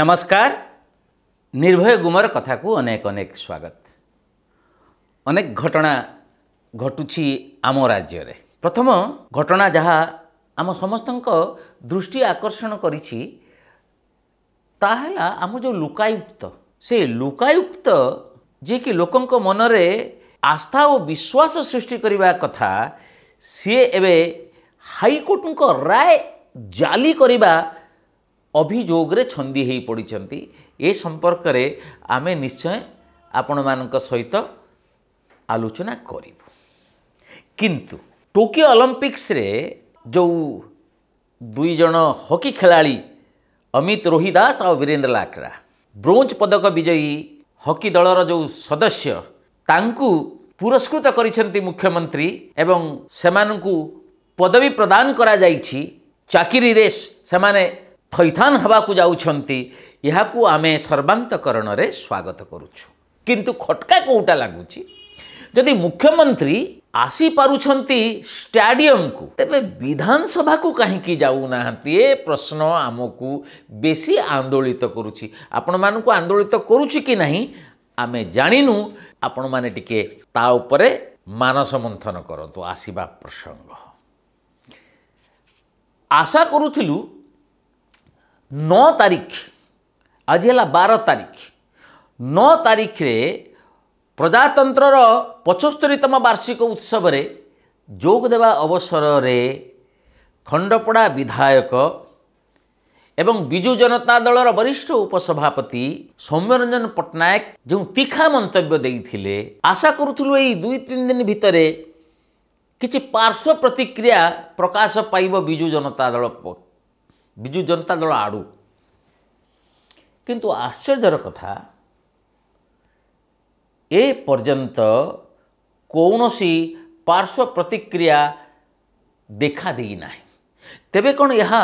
নমস্কার নির্ভয় গুমর কথা অনেক অনেক স্বাগত অনেক ঘটনা ঘটুছি আম রাজ্যরে প্রথম ঘটনা যাহা আম সমস্ত দৃষ্টি আকর্ষণ করেছি তাহলে আম যে লুকায়ুক্ত সে লুকায়ুক্ত যে কি লোক মনরে আস্থা ও বিশ্বাস সৃষ্টি করা কথা সি এবে হাইকোর্ট রায় জালি করা ଅଭିଯୋଗରେ ଛନ୍ଦି ହୋଇ ପଡ଼ିଛନ୍ତି ଏ ସମ୍ପର୍କରେ ଆମେ ନିଶ୍ଚୟ ଆପଣମାନଙ୍କ ସହିତ ଆଲୋଚନା କରିବୁ କିନ୍ତୁ ଟୋକିଓ ଅଲମ୍ପିକ୍ସରେ ଯେଉଁ ଦୁଇ ଜଣ ହକି ଖେଳାଳି ଅମିତ ରୋହି ଦାସ ଆଉ ବୀରେନ୍ଦ୍ର ଲାକ୍ରା ବ୍ରୋଞ୍ଜ ପଦକ ବିଜୟୀ ହକି ଦଳର ଯେଉଁ ସଦସ୍ୟ ତାଙ୍କୁ ପୁରସ୍କୃତ କରିଛନ୍ତି ମୁଖ୍ୟମନ୍ତ୍ରୀ ଏବଂ ସେମାନଙ୍କୁ ପଦବୀ ପ୍ରଦାନ କରାଯାଇଛି ଚାକିରିରେ ସେମାନେ ଥଇଥାନ ହେବାକୁ ଯାଉଛନ୍ତି ଏହାକୁ ଆମେ ସର୍ବାନ୍ତକରଣରେ ସ୍ୱାଗତ କରୁଛୁ କିନ୍ତୁ ଖଟକା କେଉଁଟା ଲାଗୁଛି ଯଦି ମୁଖ୍ୟମନ୍ତ୍ରୀ ଆସିପାରୁଛନ୍ତି ଷ୍ଟାଡ଼ିୟମ୍କୁ ତେବେ ବିଧାନସଭାକୁ କାହିଁକି ଯାଉନାହାନ୍ତି ଏ ପ୍ରଶ୍ନ ଆମକୁ ବେଶୀ ଆନ୍ଦୋଳିତ କରୁଛି ଆପଣମାନଙ୍କୁ ଆନ୍ଦୋଳିତ କରୁଛି କି ନାହିଁ ଆମେ ଜାଣିନୁ ଆପଣମାନେ ଟିକେ ତା ଉପରେ ମାନସ ମନ୍ଥନ କରନ୍ତୁ ଆସିବା ପ୍ରସଙ୍ଗ ଆଶା କରୁଥିଲୁ ନଅ ତାରିଖ ଆଜି ହେଲା ବାର ତାରିଖ ନଅ ତାରିଖରେ ପ୍ରଜାତନ୍ତ୍ରର ପଞ୍ଚସ୍ତରୀତମ ବାର୍ଷିକ ଉତ୍ସବରେ ଯୋଗଦେବା ଅବସରରେ ଖଣ୍ଡପଡ଼ା ବିଧାୟକ ଏବଂ ବିଜୁ ଜନତା ଦଳର ବରିଷ୍ଠ ଉପସଭାପତି ସୌମ୍ୟରଞ୍ଜନ ପଟ୍ଟନାୟକ ଯେଉଁ ତୀଖା ମନ୍ତବ୍ୟ ଦେଇଥିଲେ ଆଶା କରୁଥିଲୁ ଏଇ ଦୁଇ ତିନି ଦିନ ଭିତରେ କିଛି ପାର୍ଶ୍ୱ ପ୍ରତିକ୍ରିୟା ପ୍ରକାଶ ପାଇବ ବିଜୁ ଜନତା ଦଳ ବିଜୁ ଜନତା ଦଳ ଆଡ଼ୁ କିନ୍ତୁ ଆଶ୍ଚର୍ଯ୍ୟର କଥା ଏ ପର୍ଯ୍ୟନ୍ତ କୌଣସି ପାର୍ଶ୍ୱ ପ୍ରତିକ୍ରିୟା ଦେଖାଦେଇ ନାହିଁ ତେବେ କ'ଣ ଏହା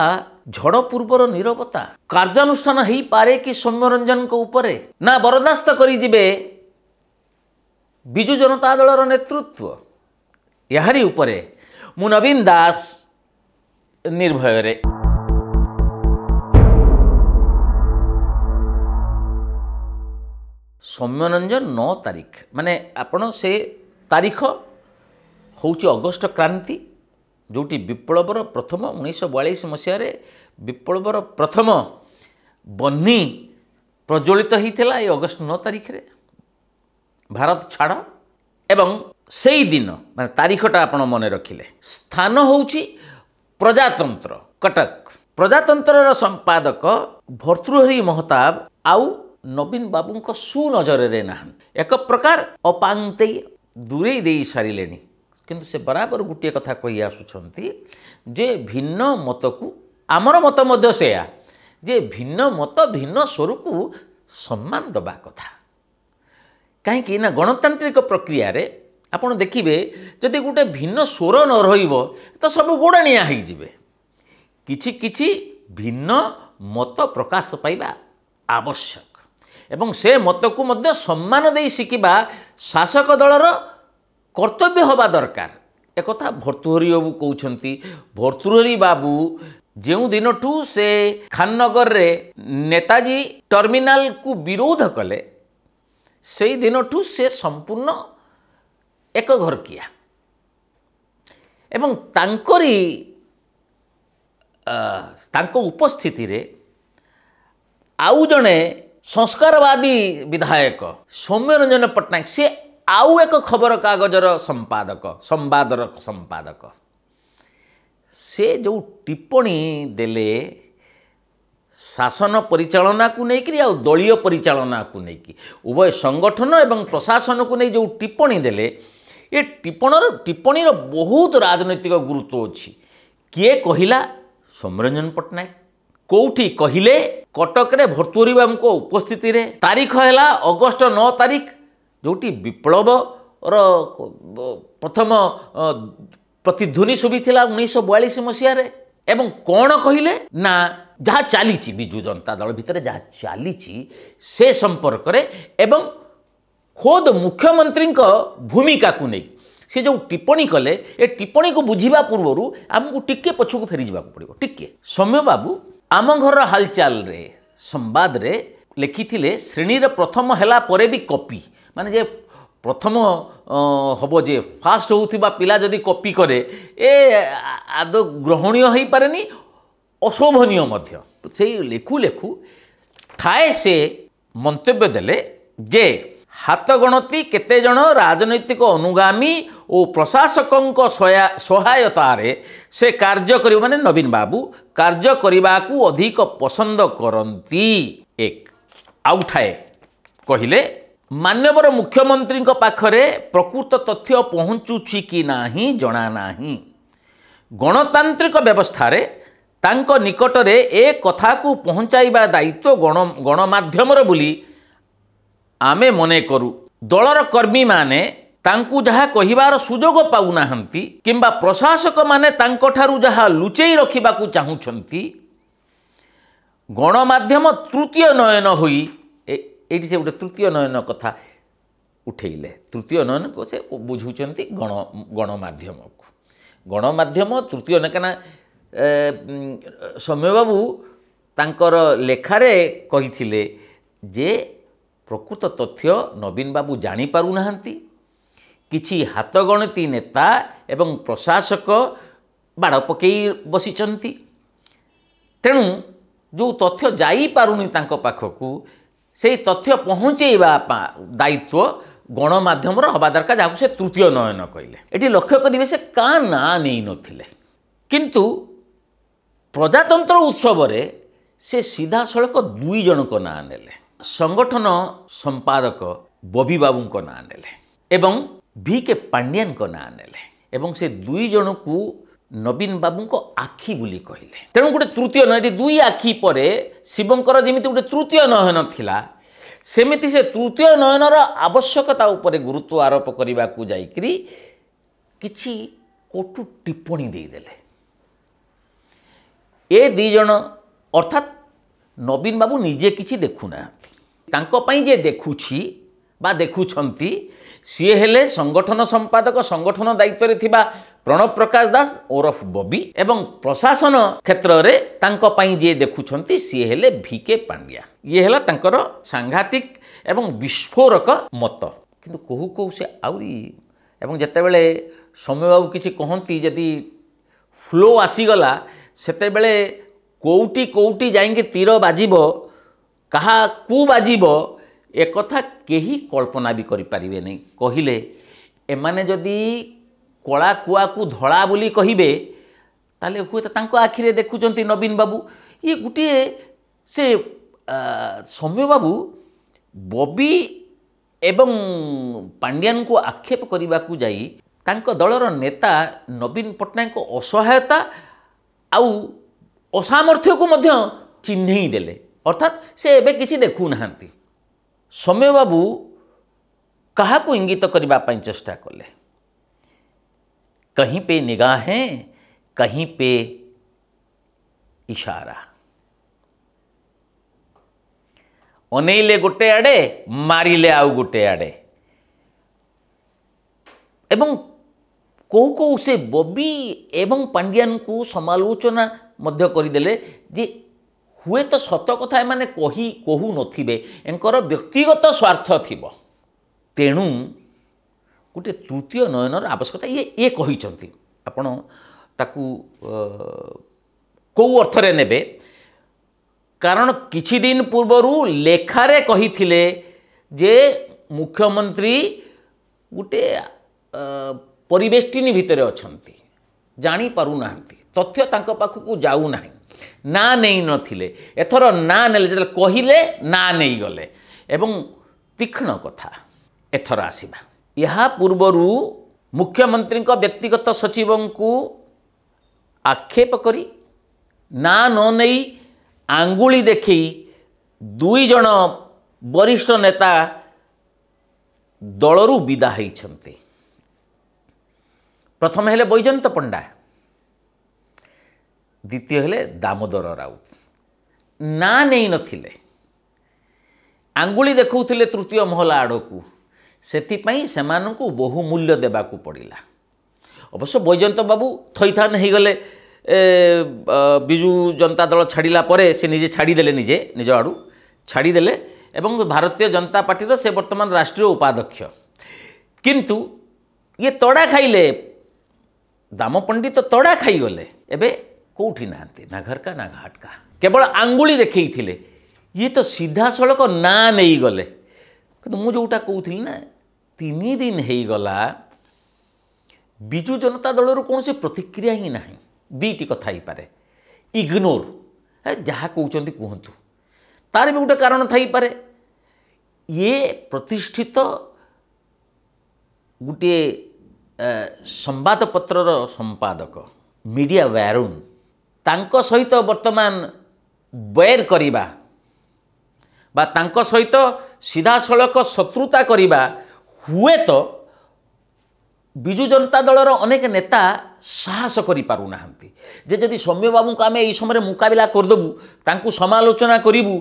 ଝଡ଼ ପୂର୍ବର ନିରବତା କାର୍ଯ୍ୟାନୁଷ୍ଠାନ ହୋଇପାରେ କି ସୌମ୍ୟରଞ୍ଜନଙ୍କ ଉପରେ ନା ବରଦାସ୍ତ କରିଯିବେ ବିଜୁ ଜନତା ଦଳର ନେତୃତ୍ୱ ଏହାରି ଉପରେ ମୁଁ ନବୀନ ଦାସ ନିର୍ଭୟରେ ସୌମ୍ୟରଞ୍ଜନ ନଅ ତାରିଖ ମାନେ ଆପଣ ସେ ତାରିଖ ହେଉଛି ଅଗଷ୍ଟ କ୍ରାନ୍ତି ଯେଉଁଠି ବିପ୍ଳବର ପ୍ରଥମ ଉଣେଇଶହ ବୟାଳିଶ ମସିହାରେ ବିପ୍ଳବର ପ୍ରଥମ ବହ୍ନି ପ୍ରଜ୍ୱଳିତ ହୋଇଥିଲା ଏଇ ଅଗଷ୍ଟ ନଅ ତାରିଖରେ ଭାରତ ଛାଡ଼ ଏବଂ ସେଇ ଦିନ ମାନେ ତାରିଖଟା ଆପଣ ମନେ ରଖିଲେ ସ୍ଥାନ ହେଉଛି ପ୍ରଜାତନ୍ତ୍ର କଟକ ପ୍ରଜାତନ୍ତ୍ରର ସମ୍ପାଦକ ଭର୍ତ୍ତୃହରି ମହତାବ ଆଉ ନବୀନ ବାବୁଙ୍କ ସୁନଜରରେ ନାହାନ୍ତି ଏକ ପ୍ରକାର ଅପାନ୍ତେଇ ଦୂରେଇ ଦେଇସାରିଲେଣି କିନ୍ତୁ ସେ ବରାବର ଗୋଟିଏ କଥା କହି ଆସୁଛନ୍ତି ଯେ ଭିନ୍ନ ମତକୁ ଆମର ମତ ମଧ୍ୟ ସେୟା ଯେ ଭିନ୍ନ ମତ ଭିନ୍ନ ସ୍ୱରକୁ ସମ୍ମାନ ଦେବା କଥା କାହିଁକି ନା ଗଣତାନ୍ତ୍ରିକ ପ୍ରକ୍ରିୟାରେ ଆପଣ ଦେଖିବେ ଯଦି ଗୋଟେ ଭିନ୍ନ ସ୍ୱର ନ ରହିବ ତ ସବୁ ଗୋଡ଼ାଣିଆ ହୋଇଯିବେ କିଛି କିଛି ଭିନ୍ନ ମତ ପ୍ରକାଶ ପାଇବା ଆବଶ୍ୟକ ଏବଂ ସେ ମତକୁ ମଧ୍ୟ ସମ୍ମାନ ଦେଇ ଶିଖିବା ଶାସକ ଦଳର କର୍ତ୍ତବ୍ୟ ହେବା ଦରକାର ଏକଥା ଭର୍ତ୍ତୃହରି ବାବୁ କହୁଛନ୍ତି ଭର୍ତ୍ତୃହରି ବାବୁ ଯେଉଁଦିନଠୁ ସେ ଖାନନଗରରେ ନେତାଜୀ ଟର୍ମିନାଲକୁ ବିରୋଧ କଲେ ସେଇଦିନଠୁ ସେ ସମ୍ପୂର୍ଣ୍ଣ ଏକଘରକିଆ ଏବଂ ତାଙ୍କରି ତାଙ୍କ ଉପସ୍ଥିତିରେ ଆଉ ଜଣେ ସଂସ୍କାରବାଦୀ ବିଧାୟକ ସୌମ୍ୟରଞ୍ଜନ ପଟ୍ଟନାୟକ ସିଏ ଆଉ ଏକ ଖବରକାଗଜର ସମ୍ପାଦକ ସମ୍ବାଦର ସମ୍ପାଦକ ସେ ଯେଉଁ ଟିପ୍ପଣୀ ଦେଲେ ଶାସନ ପରିଚାଳନାକୁ ନେଇକରି ଆଉ ଦଳୀୟ ପରିଚାଳନାକୁ ନେଇକି ଉଭୟ ସଂଗଠନ ଏବଂ ପ୍ରଶାସନକୁ ନେଇ ଯେଉଁ ଟିପ୍ପଣୀ ଦେଲେ ଏ ଟିପ୍ପଣର ଟିପ୍ପଣୀର ବହୁତ ରାଜନୈତିକ ଗୁରୁତ୍ୱ ଅଛି କିଏ କହିଲା ସୌମ୍ୟରଞ୍ଜନ ପଟ୍ଟନାୟକ କେଉଁଠି କହିଲେ କଟକରେ ଭର୍ତ୍ତୁରୀବାବୁଙ୍କ ଉପସ୍ଥିତିରେ ତାରିଖ ହେଲା ଅଗଷ୍ଟ ନଅ ତାରିଖ ଯେଉଁଠି ବିପ୍ଳବର ପ୍ରଥମ ପ୍ରତିଧ୍ୱନି ଶୁଭିଥିଲା ଉଣେଇଶହ ବୟାଳିଶ ମସିହାରେ ଏବଂ କ'ଣ କହିଲେ ନା ଯାହା ଚାଲିଛି ବିଜୁ ଜନତା ଦଳ ଭିତରେ ଯାହା ଚାଲିଛି ସେ ସମ୍ପର୍କରେ ଏବଂ ଖୋଦ ମୁଖ୍ୟମନ୍ତ୍ରୀଙ୍କ ଭୂମିକାକୁ ନେଇ ସେ ଯେଉଁ ଟିପ୍ପଣୀ କଲେ ଏ ଟିପ୍ପଣୀକୁ ବୁଝିବା ପୂର୍ବରୁ ଆମକୁ ଟିକିଏ ପଛକୁ ଫେରିଯିବାକୁ ପଡ଼ିବ ଟିକିଏ ସୌମ୍ୟବାବୁ ଆମ ଘରର ହାଲଚାଲରେ ସମ୍ବାଦରେ ଲେଖିଥିଲେ ଶ୍ରେଣୀରେ ପ୍ରଥମ ହେଲା ପରେ ବି କପି ମାନେ ଯେ ପ୍ରଥମ ହେବ ଯେ ଫାଷ୍ଟ ହେଉଥିବା ପିଲା ଯଦି କପି କରେ ଏ ଆଦୌ ଗ୍ରହଣୀୟ ହେଇପାରେନି ଅଶୋଭନୀୟ ମଧ୍ୟ ସେଇ ଲେଖୁ ଲେଖୁ ଥାଏ ସେ ମନ୍ତବ୍ୟ ଦେଲେ ଯେ ହାତ ଗଣତି କେତେଜଣ ରାଜନୈତିକ ଅନୁଗାମୀ ଓ ପ୍ରଶାସକଙ୍କ ସହାୟତାରେ ସେ କାର୍ଯ୍ୟ କରିବ ମାନେ ନବୀନ ବାବୁ କାର୍ଯ୍ୟ କରିବାକୁ ଅଧିକ ପସନ୍ଦ କରନ୍ତି ଏକ ଆଉଠାଏ କହିଲେ ମାନ୍ୟବର ମୁଖ୍ୟମନ୍ତ୍ରୀଙ୍କ ପାଖରେ ପ୍ରକୃତ ତଥ୍ୟ ପହଞ୍ଚୁଛି କି ନାହିଁ ଜଣାନାହିଁ ଗଣତାନ୍ତ୍ରିକ ବ୍ୟବସ୍ଥାରେ ତାଙ୍କ ନିକଟରେ ଏ କଥାକୁ ପହଞ୍ଚାଇବା ଦାୟିତ୍ୱ ଗଣ ଗଣମାଧ୍ୟମର ବୋଲି ଆମେ ମନେ କରୁ ଦଳର କର୍ମୀମାନେ ତାଙ୍କୁ ଯାହା କହିବାର ସୁଯୋଗ ପାଉନାହାନ୍ତି କିମ୍ବା ପ୍ରଶାସକମାନେ ତାଙ୍କଠାରୁ ଯାହା ଲୁଚେଇ ରଖିବାକୁ ଚାହୁଁଛନ୍ତି ଗଣମାଧ୍ୟମ ତୃତୀୟ ନୟନ ହୋଇ ଏଇଠି ସେ ଗୋଟେ ତୃତୀୟ ନୟନ କଥା ଉଠେଇଲେ ତୃତୀୟ ନୟନକୁ ସେ ବୁଝୁଛନ୍ତି ଗଣ ଗଣମାଧ୍ୟମକୁ ଗଣମାଧ୍ୟମ ତୃତୀୟ କାହିଁକିନା ସୌମ୍ୟବାବୁ ତାଙ୍କର ଲେଖାରେ କହିଥିଲେ ଯେ ପ୍ରକୃତ ତଥ୍ୟ ନବୀନ ବାବୁ ଜାଣିପାରୁନାହାନ୍ତି କିଛି ହାତଗଣତି ନେତା ଏବଂ ପ୍ରଶାସକ ବାଡ଼ ପକାଇ ବସିଛନ୍ତି ତେଣୁ ଯେଉଁ ତଥ୍ୟ ଯାଇପାରୁନି ତାଙ୍କ ପାଖକୁ ସେଇ ତଥ୍ୟ ପହଞ୍ଚେଇବା ଦାୟିତ୍ୱ ଗଣମାଧ୍ୟମର ହେବା ଦରକାର ଯାହାକୁ ସେ ତୃତୀୟ ନୟନ କହିଲେ ଏଠି ଲକ୍ଷ୍ୟ କରିବେ ସେ କାଁ ନାଁ ନେଇନଥିଲେ କିନ୍ତୁ ପ୍ରଜାତନ୍ତ୍ର ଉତ୍ସବରେ ସେ ସିଧାସଳଖ ଦୁଇ ଜଣଙ୍କ ନାଁ ନେଲେ ସଂଗଠନ ସମ୍ପାଦକ ବବି ବାବୁଙ୍କ ନାଁ ନେଲେ ଏବଂ ଭି କେ ପାଣ୍ଡିଆନଙ୍କ ନାଁ ନେଲେ ଏବଂ ସେ ଦୁଇ ଜଣକୁ ନବୀନ ବାବୁଙ୍କ ଆଖି ବୋଲି କହିଲେ ତେଣୁ ଗୋଟେ ତୃତୀୟ ନୟନ ଦୁଇ ଆଖି ପରେ ଶିବଙ୍କର ଯେମିତି ଗୋଟେ ତୃତୀୟ ନୟନ ଥିଲା ସେମିତି ସେ ତୃତୀୟ ନୟନର ଆବଶ୍ୟକତା ଉପରେ ଗୁରୁତ୍ୱ ଆରୋପ କରିବାକୁ ଯାଇକରି କିଛି କଟୁ ଟିପ୍ପଣୀ ଦେଇଦେଲେ ଏ ଦୁଇ ଜଣ ଅର୍ଥାତ୍ ନବୀନ ବାବୁ ନିଜେ କିଛି ଦେଖୁନାହାନ୍ତି ତାଙ୍କ ପାଇଁ ଯେ ଦେଖୁଛି বা দেখুଛନ୍ତି ସିଏ ହେଲେ ସଂଗଠନ ସମ୍ପାଦକ ସଂଗଠନ ଦାୟିତ୍ୱରେ ଥିବା ପ୍ରଣବ ପ୍ରକାଶ ଦାସ ଓରଫ ବବି ଏବଂ ପ୍ରଶାସନ କ୍ଷେତ୍ରରେ ତାଙ୍କ ପାଇଁ ଯିଏ ଦେଖୁଛନ୍ତି ସିଏ ହେଲେ ଭି କେ ପାଣ୍ଡିଆ ଇଏ ହେଲା ତାଙ୍କର ସାଂଘାତିକ ଏବଂ ବିସ୍ଫୋରକ ମତ କିନ୍ତୁ କହୁ କହୁ ସେ ଆହୁରି ଏବଂ ଯେତେବେଳେ ସୌମ୍ୟବାବୁ କିଛି କହନ୍ତି ଯଦି ଫ୍ଲୋ ଆସିଗଲା ସେତେବେଳେ କେଉଁଠି କେଉଁଠି ଯାଇକି ତୀର ବାଜିବ କାହାକୁ ବାଜିବ ଏକଥା କେହି କଳ୍ପନା ବି କରିପାରିବେନି କହିଲେ ଏମାନେ ଯଦି କଳା କୁଆକୁ ଧଳା ବୋଲି କହିବେ ତାହେଲେ ହୁଏତ ତାଙ୍କ ଆଖିରେ ଦେଖୁଛନ୍ତି ନବୀନ ବାବୁ ଇଏ ଗୋଟିଏ ସେ ସୌମ୍ୟ ବାବୁ ବବି ଏବଂ ପାଣ୍ଡିଆନଙ୍କୁ ଆକ୍ଷେପ କରିବାକୁ ଯାଇ ତାଙ୍କ ଦଳର ନେତା ନବୀନ ପଟ୍ଟନାୟକଙ୍କ ଅସହାୟତା ଆଉ ଅସାମର୍ଥ୍ୟକୁ ମଧ୍ୟ ଚିହ୍ନେଇ ଦେଲେ ଅର୍ଥାତ୍ ସେ ଏବେ କିଛି ଦେଖୁନାହାନ୍ତି सौम्य बाबू ଇଙ୍ଗିତ इंगित करने चेष्टा कले कहीं पे निगाहें कहीं पे इशारा अनैले गोटे आड़े मारे आउ गोटे आड़े एवं कौ कौ से बबी एवं पांडियान को समालोचना मध्य करदेले जे ହୁଏତ ସତ କଥା ଏମାନେ କହି କହୁନଥିବେ ଏଙ୍କର ବ୍ୟକ୍ତିଗତ ସ୍ୱାର୍ଥ ଥିବ ତେଣୁ ଗୋଟିଏ ତୃତୀୟ ନୟନର ଆବଶ୍ୟକତା ଇଏ ଇଏ କହିଛନ୍ତି ଆପଣ ତାକୁ କେଉଁ ଅର୍ଥରେ ନେବେ କାରଣ କିଛି ଦିନ ପୂର୍ବରୁ ଲେଖାରେ କହିଥିଲେ ଯେ ମୁଖ୍ୟମନ୍ତ୍ରୀ ଗୋଟେ ପରିବେଷ୍ଟିନୀ ଭିତରେ ଅଛନ୍ତି ଜାଣିପାରୁନାହାନ୍ତି ତଥ୍ୟ ତାଙ୍କ ପାଖକୁ ଯାଉନାହିଁ ନା ନେଇନଥିଲେ ଏଥର ନା ନେଲେ ଯେତେବେଳେ କହିଲେ ନା ନେଇଗଲେ ଏବଂ ତୀକ୍ଷ୍ଣ କଥା ଏଥର ଆସିବା ଏହା ପୂର୍ବରୁ ମୁଖ୍ୟମନ୍ତ୍ରୀଙ୍କ ବ୍ୟକ୍ତିଗତ ସଚିବଙ୍କୁ ଆକ୍ଷେପ କରି ନା ନ ନେଇ ଆଙ୍ଗୁଳି ଦେଖେଇ ଦୁଇ ଜଣ ବରିଷ୍ଠ ନେତା ଦଳରୁ ବିଦା ହୋଇଛନ୍ତି ପ୍ରଥମେ ହେଲେ ବୈଜନ୍ତ ପଣ୍ଡା ଦ୍ୱିତୀୟ ହେଲେ ଦାମୋଦର ରାଉତ ନାଁ ନେଇନଥିଲେ ଆଙ୍ଗୁଳି ଦେଖାଉଥିଲେ ତୃତୀୟ ମହଲା ଆଡ଼କୁ ସେଥିପାଇଁ ସେମାନଙ୍କୁ ବହୁ ମୂଲ୍ୟ ଦେବାକୁ ପଡ଼ିଲା ଅବଶ୍ୟ ବୈଜୟନ୍ତ ବାବୁ ଥଇଥାନ ହୋଇଗଲେ ବିଜୁ ଜନତା ଦଳ ଛାଡ଼ିଲା ପରେ ସେ ନିଜେ ଛାଡ଼ିଦେଲେ ନିଜେ ନିଜ ଆଡ଼ୁ ଛାଡ଼ିଦେଲେ ଏବଂ ଭାରତୀୟ ଜନତା ପାର୍ଟିର ସେ ବର୍ତ୍ତମାନ ରାଷ୍ଟ୍ରୀୟ ଉପାଧ୍ୟକ୍ଷ କିନ୍ତୁ ଇଏ ତଡ଼ା ଖାଇଲେ ଦାମ ପଣ୍ଡିତ ତଡ଼ା ଖାଇଗଲେ ଏବେ कौटि ना घर का ना घाट का केवल आंगुी देखिए ये तो सीधा सड़क ना नहीं मुझे जोटा कहती ना तीन दिन होगला विजु जनता दल रू कौन प्रतिक्रिया ही ना दीटी कथे इग्नोर जहाँ कौन कहतु तार भी गोटे कारण थे ये प्रतिष्ठित गोटे संवादपत्र संपादक मीडिया वैरुण ତାଙ୍କ ସହିତ ବର୍ତ୍ତମାନ ବୟର କରିବା ବା ତାଙ୍କ ସହିତ ସିଧାସଳଖ ଶତ୍ରୁତା କରିବା ହୁଏତ ବିଜୁ ଜନତା ଦଳର ଅନେକ ନେତା ସାହସ କରିପାରୁନାହାନ୍ତି ଯେ ଯଦି ସୌମ୍ୟ ବାବୁଙ୍କୁ ଆମେ ଏହି ସମୟରେ ମୁକାବିଲା କରିଦେବୁ ତାଙ୍କୁ ସମାଲୋଚନା କରିବୁ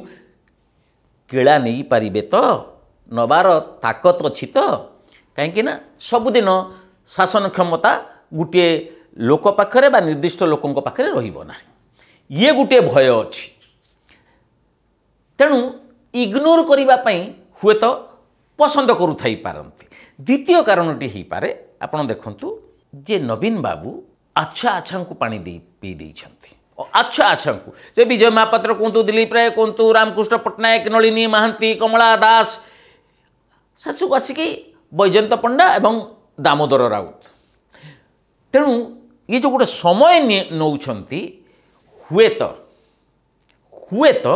କିଳା ନେଇପାରିବେ ତ ନେବାର ତାକତ ଅଛି ତ କାହିଁକିନା ସବୁଦିନ ଶାସନ କ୍ଷମତା ଗୋଟିଏ ଲୋକ ପାଖରେ ବା ନିର୍ଦ୍ଦିଷ୍ଟ ଲୋକଙ୍କ ପାଖରେ ରହିବ ନାହିଁ ଇଏ ଗୋଟିଏ ଭୟ ଅଛି ତେଣୁ ଇଗ୍ନୋର କରିବା ପାଇଁ ହୁଏତ ପସନ୍ଦ କରୁଥାଇପାରନ୍ତି ଦ୍ୱିତୀୟ କାରଣଟି ହେଇପାରେ ଆପଣ ଦେଖନ୍ତୁ ଯେ ନବୀନ ବାବୁ ଆଚ୍ଛା ଆଚ୍ଛାଙ୍କୁ ପାଣି ଦେଇ ପିଇ ଦେଇଛନ୍ତି ଆଚ୍ଛା ଆଚ୍ଛାଙ୍କୁ ସେ ବିଜୟ ମହାପାତ୍ର କୁହନ୍ତୁ ଦିଲ୍ଲୀପ ରାୟ କୁହନ୍ତୁ ରାମକୃଷ୍ଣ ପଟ୍ଟନାୟକ ନଳିନୀ ମହାନ୍ତି କମଳା ଦାସ ଶେଷକୁ ଆସିକି ବୈଜୟନ୍ତ ପଣ୍ଡା ଏବଂ ଦାମୋଦର ରାଉତ ତେଣୁ ଇଏ ଯେଉଁ ଗୋଟେ ସମୟ ନେଉଛନ୍ତି ହୁଏତ ହୁଏତ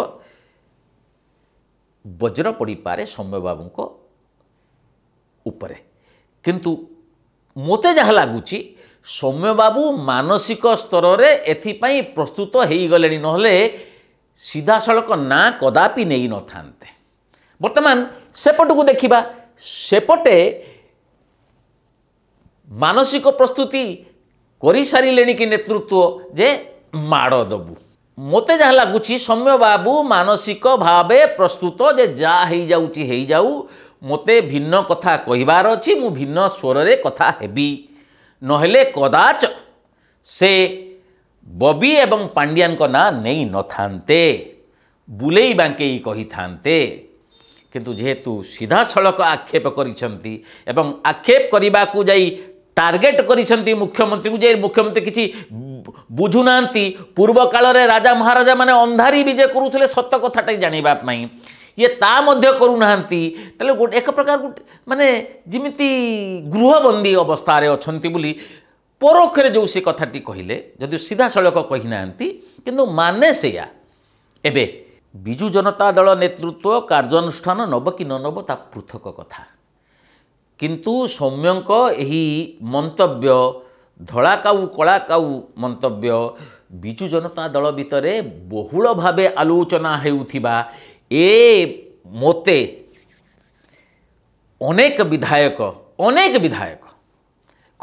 ବଜ୍ର ପଡ଼ିପାରେ ସୌମ୍ୟ ବାବୁଙ୍କ ଉପରେ କିନ୍ତୁ ମୋତେ ଯାହା ଲାଗୁଛି ସୌମ୍ୟବାବୁ ମାନସିକ ସ୍ତରରେ ଏଥିପାଇଁ ପ୍ରସ୍ତୁତ ହୋଇଗଲେଣି ନହେଲେ ସିଧାସଳଖ ନାଁ କଦାପି ନେଇନଥାନ୍ତେ ବର୍ତ୍ତମାନ ସେପଟକୁ ଦେଖିବା ସେପଟେ ମାନସିକ ପ୍ରସ୍ତୁତି କରିସାରିଲେଣି କି ନେତୃତ୍ୱ ଯେ ମାଡ଼ ଦେବୁ ମୋତେ ଯାହା ଲାଗୁଛି ସୌମ୍ୟବାବୁ ମାନସିକ ଭାବେ ପ୍ରସ୍ତୁତ ଯେ ଯାହା ହେଇଯାଉଛି ହେଇଯାଉ ମୋତେ ଭିନ୍ନ କଥା କହିବାର ଅଛି ମୁଁ ଭିନ୍ନ ସ୍ୱରରେ କଥା ହେବି ନହେଲେ କଦାଚ ସେ ବବି ଏବଂ ପାଣ୍ଡିଆନଙ୍କ ନାଁ ନେଇନଥାନ୍ତେ ବୁଲେଇ ବାଙ୍କେଇ କହିଥାନ୍ତେ କିନ୍ତୁ ଯେହେତୁ ସିଧାସଳଖ ଆକ୍ଷେପ କରିଛନ୍ତି ଏବଂ ଆକ୍ଷେପ କରିବାକୁ ଯାଇ টার্গেট করেছেন মুখ্যমন্ত্রী যে মুখ্যমন্ত্রী কিছু বুঝু না পূর্বকালে রাজা মহারাজা মানে অন্ধারি বিজে করুলে সত কথাটাই জাঁয়া ইয়ে তা মধ্যে করু না তাহলে এক প্রকার মানে যেমি গৃহবন্দী অবস্থায় অনেক বলে পরোক্ষে যে সে কথাটি কহিলেন যদি সিধাসলখ কহি না কিন্তু মানে সেয়া এবে বিজু জনতা দল নেতৃত্ব কার্যানুষ্ঠান নব কি নব তা পৃথক কথা କିନ୍ତୁ ସୌମ୍ୟଙ୍କ ଏହି ମନ୍ତବ୍ୟ ଧଳା କାଉ କଳା କାଉ ମନ୍ତବ୍ୟ ବିଜୁ ଜନତା ଦଳ ଭିତରେ ବହୁଳ ଭାବେ ଆଲୋଚନା ହେଉଥିବା ଏ ମୋତେ ଅନେକ ବିଧାୟକ ଅନେକ ବିଧାୟକ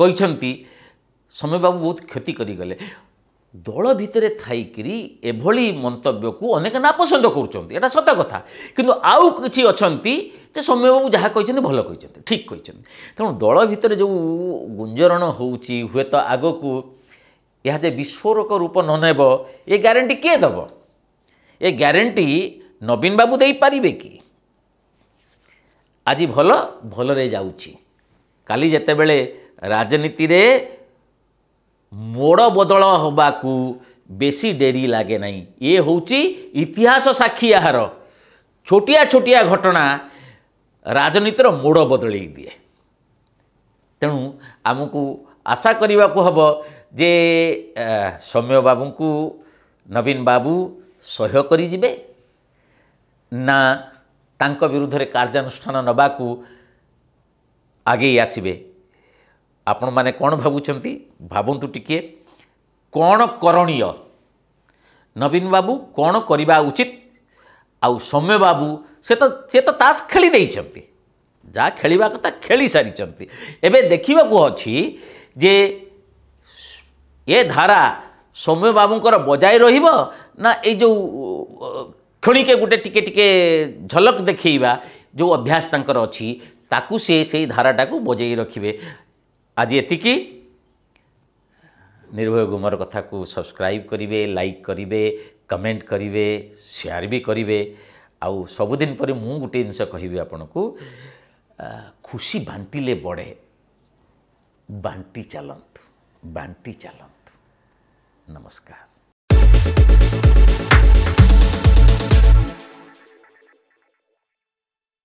କହିଛନ୍ତି ସୌମ୍ୟବାବୁ ବହୁତ କ୍ଷତି କରିଗଲେ ଦଳ ଭିତରେ ଥାଇକିରି ଏଭଳି ମନ୍ତବ୍ୟକୁ ଅନେକ ନାପସନ୍ଦ କରୁଛନ୍ତି ଏଇଟା ସତ କଥା କିନ୍ତୁ ଆଉ କିଛି ଅଛନ୍ତି ଯେ ସୌମ୍ୟ ବାବୁ ଯାହା କହିଛନ୍ତି ଭଲ କହିଛନ୍ତି ଠିକ୍ କହିଛନ୍ତି ତେଣୁ ଦଳ ଭିତରେ ଯେଉଁ ଗୁଞ୍ଜରଣ ହେଉଛି ହୁଏତ ଆଗକୁ ଏହା ଯେ ବିସ୍ଫୋରକ ରୂପ ନ ନେବ ଏ ଗ୍ୟାରେଣ୍ଟି କିଏ ଦେବ ଏ ଗ୍ୟାରେଣ୍ଟି ନବୀନ ବାବୁ ଦେଇପାରିବେ କି ଆଜି ଭଲ ଭଲରେ ଯାଉଛି କାଲି ଯେତେବେଳେ ରାଜନୀତିରେ ମୋଡ଼ ବଦଳ ହେବାକୁ ବେଶୀ ଡେରି ଲାଗେ ନାହିଁ ଇଏ ହେଉଛି ଇତିହାସ ସାକ୍ଷୀ ଏହାର ଛୋଟିଆ ଛୋଟିଆ ଘଟଣା ରାଜନୀତିର ମୋଡ଼ ବଦଳେଇ ଦିଏ ତେଣୁ ଆମକୁ ଆଶା କରିବାକୁ ହେବ ଯେ ସୌମ୍ୟ ବାବୁଙ୍କୁ ନବୀନ ବାବୁ ସହ୍ୟ କରିଯିବେ ନା ତାଙ୍କ ବିରୁଦ୍ଧରେ କାର୍ଯ୍ୟାନୁଷ୍ଠାନ ନେବାକୁ ଆଗେଇ ଆସିବେ ଆପଣମାନେ କ'ଣ ଭାବୁଛନ୍ତି ଭାବନ୍ତୁ ଟିକିଏ କ'ଣ କରଣୀୟ ନବୀନ ବାବୁ କ'ଣ କରିବା ଉଚିତ ଆଉ ସୌମ୍ୟ ବାବୁ ସେ ତ ସେ ତ ତାସ୍ ଖେଳି ଦେଇଛନ୍ତି ଯାହା ଖେଳିବା କଥା ଖେଳି ସାରିଛନ୍ତି ଏବେ ଦେଖିବାକୁ ଅଛି ଯେ ଏ ଧାରା ସୌମ୍ୟ ବାବୁଙ୍କର ବଜାୟ ରହିବ ନା ଏଇ ଯେଉଁ କ୍ଷଣିକେ ଗୋଟେ ଟିକେ ଟିକେ ଝଲକ ଦେଖେଇବା ଯେଉଁ ଅଭ୍ୟାସ ତାଙ୍କର ଅଛି ତାକୁ ସେ ସେଇ ଧାରାଟାକୁ ବଜାଇ ରଖିବେ आज कि निर्भय गुमर कथा सब्सक्राइब गरे ले कमेन्ट गरेसेयर आउ सबुदिन म गुट जिन्स कि आ खुशी बाटिले बढे बांटी चालन् बांटी चालन् नमस्कार